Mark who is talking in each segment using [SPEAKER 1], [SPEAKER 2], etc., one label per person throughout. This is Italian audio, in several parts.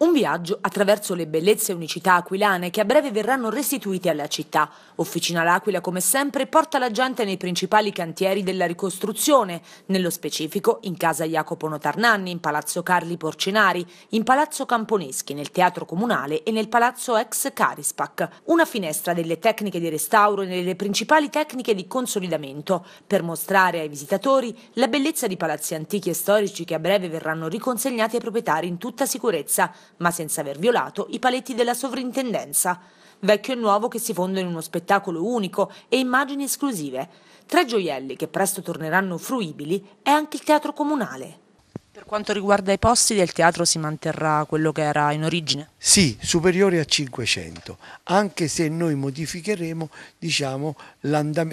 [SPEAKER 1] Un viaggio attraverso le bellezze e unicità aquilane che a breve verranno restituite alla città. Officina L'Aquila, come sempre, porta la gente nei principali cantieri della ricostruzione, nello specifico in casa Jacopo Notarnanni, in Palazzo Carli Porcinari, in Palazzo Camponeschi, nel Teatro Comunale e nel Palazzo Ex Carispac. Una finestra delle tecniche di restauro e delle principali tecniche di consolidamento, per mostrare ai visitatori la bellezza di palazzi antichi e storici che a breve verranno riconsegnati ai proprietari in tutta sicurezza ma senza aver violato i paletti della sovrintendenza. Vecchio e nuovo che si fondono in uno spettacolo unico e immagini esclusive. Tra i gioielli che presto torneranno fruibili è anche il teatro comunale. Per quanto riguarda i posti del teatro si manterrà quello che era in origine?
[SPEAKER 2] Sì, superiore a 500, anche se noi modificheremo, diciamo,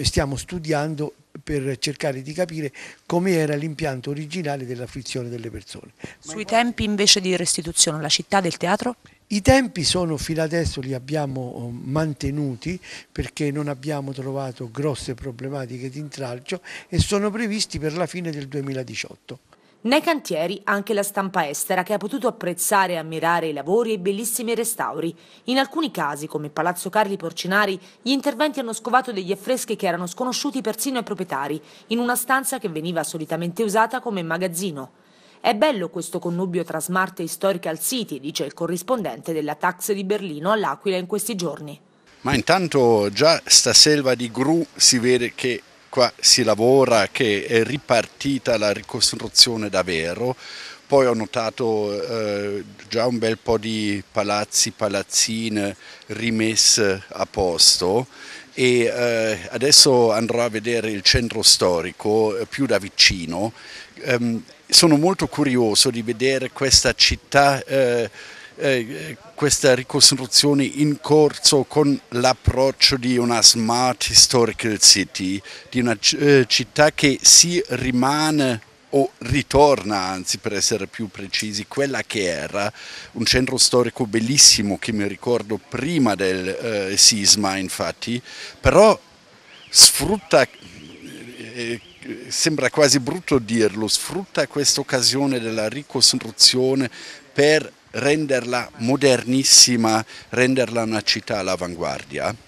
[SPEAKER 2] stiamo studiando per cercare di capire come era l'impianto originale della frizione delle persone. Sui tempi invece di restituzione, la città del teatro? I tempi sono fino adesso li abbiamo eh, mantenuti perché non abbiamo trovato grosse problematiche di intralcio e sono previsti per la fine del 2018.
[SPEAKER 1] Nei cantieri anche la stampa estera che ha potuto apprezzare e ammirare i lavori e i bellissimi restauri. In alcuni casi, come Palazzo Carli Porcinari, gli interventi hanno scovato degli affreschi che erano sconosciuti persino ai proprietari, in una stanza che veniva solitamente usata come magazzino. È bello questo connubio tra smart e historical city, dice il corrispondente della Tax di Berlino all'Aquila in questi giorni.
[SPEAKER 3] Ma intanto già sta selva di gru si vede che qua si lavora, che è ripartita la ricostruzione davvero, poi ho notato eh, già un bel po' di palazzi, palazzine rimesse a posto e eh, adesso andrò a vedere il centro storico eh, più da vicino. Ehm, sono molto curioso di vedere questa città eh, eh, questa ricostruzione in corso con l'approccio di una smart historical city, di una eh, città che si rimane o ritorna anzi per essere più precisi quella che era un centro storico bellissimo che mi ricordo prima del eh, sisma infatti però sfrutta eh, eh, sembra quasi brutto dirlo sfrutta questa occasione della ricostruzione per renderla modernissima, renderla una città all'avanguardia.